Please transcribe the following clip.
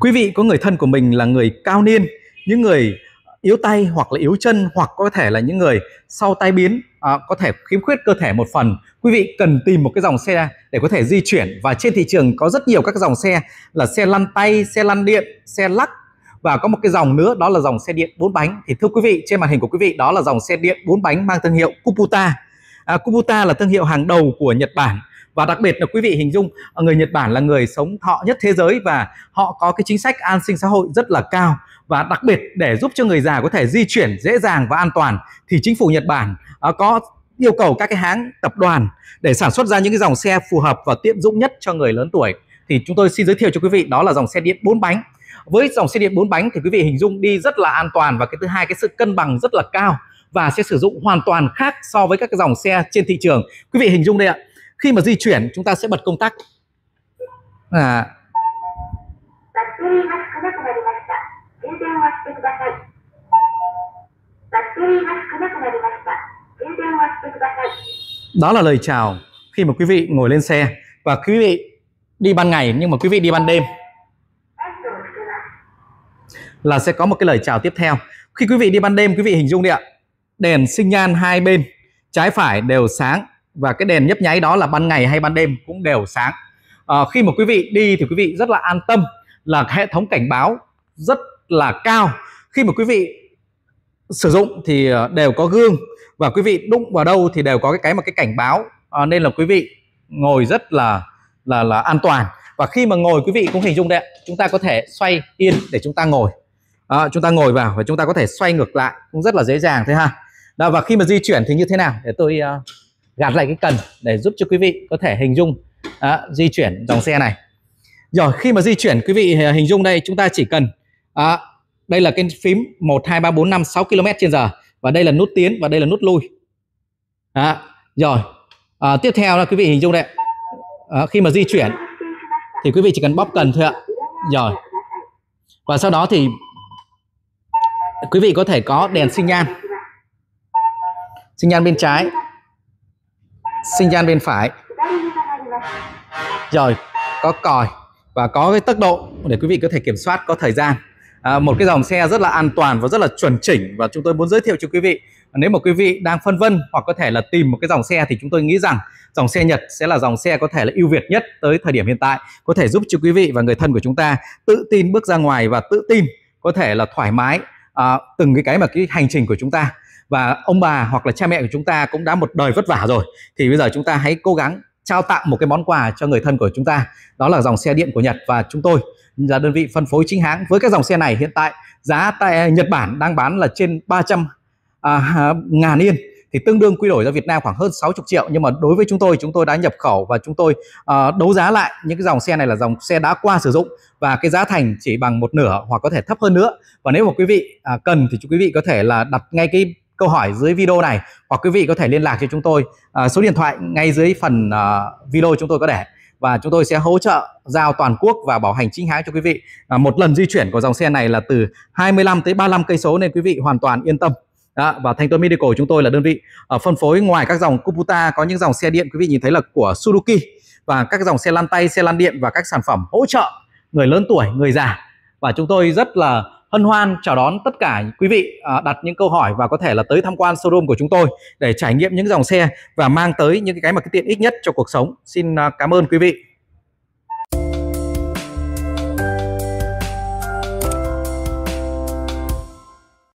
quý vị có người thân của mình là người cao niên những người yếu tay hoặc là yếu chân hoặc có thể là những người sau tai biến à, có thể khiếm khuyết cơ thể một phần quý vị cần tìm một cái dòng xe để có thể di chuyển và trên thị trường có rất nhiều các dòng xe là xe lăn tay xe lăn điện xe lắc và có một cái dòng nữa đó là dòng xe điện bốn bánh thì thưa quý vị trên màn hình của quý vị đó là dòng xe điện bốn bánh mang thương hiệu Kuputa à, Kuputa là thương hiệu hàng đầu của Nhật Bản và đặc biệt là quý vị hình dung ờ, người Nhật Bản là người sống thọ nhất thế giới và họ có cái chính sách an sinh xã hội rất là cao và đặc biệt để giúp cho người già có thể di chuyển dễ dàng và an toàn thì chính phủ Nhật Bản ờ, có yêu cầu các cái hãng tập đoàn để sản xuất ra những cái dòng xe phù hợp và tiện dụng nhất cho người lớn tuổi thì chúng tôi xin giới thiệu cho quý vị đó là dòng xe điện 4 bánh với dòng xe điện 4 bánh thì quý vị hình dung đi rất là an toàn và cái thứ hai cái sự cân bằng rất là cao và sẽ sử dụng hoàn toàn khác so với các cái dòng xe trên thị trường quý vị hình dung đây ạ khi mà di chuyển chúng ta sẽ bật công tắc à. đó là lời chào khi mà quý vị ngồi lên xe và quý vị đi ban ngày nhưng mà quý vị đi ban đêm là sẽ có một cái lời chào tiếp theo khi quý vị đi ban đêm quý vị hình dung đi ạ đèn sinh nhan hai bên trái phải đều sáng và cái đèn nhấp nháy đó là ban ngày hay ban đêm cũng đều sáng à, khi mà quý vị đi thì quý vị rất là an tâm là hệ thống cảnh báo rất là cao khi mà quý vị sử dụng thì ờ, đều có gương và quý vị đụng vào đâu thì đều có cái cái mà cái cảnh báo à, nên là quý vị ngồi rất là là là an toàn và khi mà ngồi quý vị cũng hình dung đấy chúng ta có thể xoay yên để chúng ta ngồi à, chúng ta ngồi vào và chúng ta có thể xoay ngược lại cũng rất là dễ dàng thế ha đó, và khi mà di chuyển thì như thế nào để tôi uh, gạt lại cái cần để giúp cho quý vị có thể hình dung à, di chuyển dòng xe này rồi khi mà di chuyển quý vị à, hình dung đây chúng ta chỉ cần à, đây là cái phím 1 2 3 4 5 6 km trên giờ và đây là nút tiến và đây là nút lui à, rồi à, tiếp theo là quý vị hình dung đây à, khi mà di chuyển thì quý vị chỉ cần bóp cần thôi ạ rồi và sau đó thì quý vị có thể có đèn sinh nhan sinh nhan bên trái sinh gian bên phải rồi có còi và có cái tốc độ để quý vị có thể kiểm soát có thời gian à, một cái dòng xe rất là an toàn và rất là chuẩn chỉnh và chúng tôi muốn giới thiệu cho quý vị nếu mà quý vị đang phân vân hoặc có thể là tìm một cái dòng xe thì chúng tôi nghĩ rằng dòng xe Nhật sẽ là dòng xe có thể là ưu việt nhất tới thời điểm hiện tại có thể giúp cho quý vị và người thân của chúng ta tự tin bước ra ngoài và tự tin có thể là thoải mái à, từng cái cái mà cái hành trình của chúng ta và ông bà hoặc là cha mẹ của chúng ta cũng đã một đời vất vả rồi thì bây giờ chúng ta hãy cố gắng trao tặng một cái món quà cho người thân của chúng ta đó là dòng xe điện của Nhật và chúng tôi là đơn vị phân phối chính hãng với các dòng xe này hiện tại giá tại Nhật Bản đang bán là trên 300 à, ngàn yên thì tương đương quy đổi ra Việt Nam khoảng hơn 60 triệu nhưng mà đối với chúng tôi chúng tôi đã nhập khẩu và chúng tôi uh, đấu giá lại những cái dòng xe này là dòng xe đã qua sử dụng và cái giá thành chỉ bằng một nửa hoặc có thể thấp hơn nữa và nếu mà quý vị uh, cần thì quý vị có thể là đặt ngay cái câu hỏi dưới video này hoặc quý vị có thể liên lạc cho chúng tôi à, số điện thoại ngay dưới phần à, video chúng tôi có để và chúng tôi sẽ hỗ trợ giao toàn quốc và bảo hành chính hãng cho quý vị. À, một lần di chuyển của dòng xe này là từ 25 tới 35 cây số nên quý vị hoàn toàn yên tâm. Đó, và Thanh toán Medical chúng tôi là đơn vị ở phân phối ngoài các dòng Cuputa có những dòng xe điện quý vị nhìn thấy là của Suzuki và các dòng xe lăn tay, xe lăn điện và các sản phẩm hỗ trợ người lớn tuổi, người già và chúng tôi rất là hân hoan chào đón tất cả quý vị à, đặt những câu hỏi và có thể là tới tham quan showroom của chúng tôi để trải nghiệm những dòng xe và mang tới những cái mà cái tiện ích nhất cho cuộc sống. Xin à, cảm ơn quý vị.